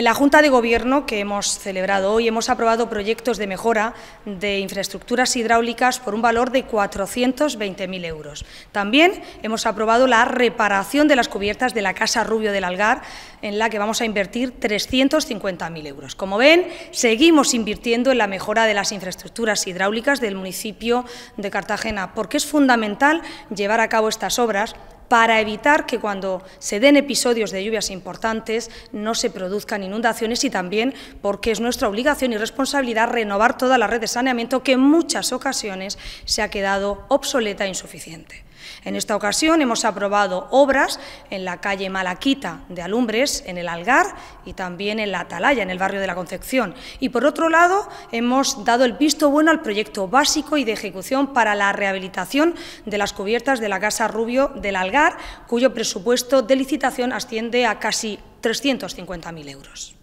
En la Junta de Gobierno que hemos celebrado hoy hemos aprobado proyectos de mejora de infraestructuras hidráulicas por un valor de 420.000 euros. También hemos aprobado la reparación de las cubiertas de la Casa Rubio del Algar, en la que vamos a invertir 350.000 euros. Como ven, seguimos invirtiendo en la mejora de las infraestructuras hidráulicas del municipio de Cartagena, porque es fundamental llevar a cabo estas obras para evitar que cuando se den episodios de lluvias importantes no se produzcan inundaciones y también porque es nuestra obligación y responsabilidad renovar toda la red de saneamiento que en muchas ocasiones se ha quedado obsoleta e insuficiente. En esta ocasión hemos aprobado obras en la calle Malaquita de Alumbres, en el Algar y también en la Atalaya, en el barrio de la Concepción. Y por otro lado, hemos dado el visto bueno al proyecto básico y de ejecución para la rehabilitación de las cubiertas de la Casa Rubio del Algar cuyo presupuesto de licitación asciende a casi 350.000 euros.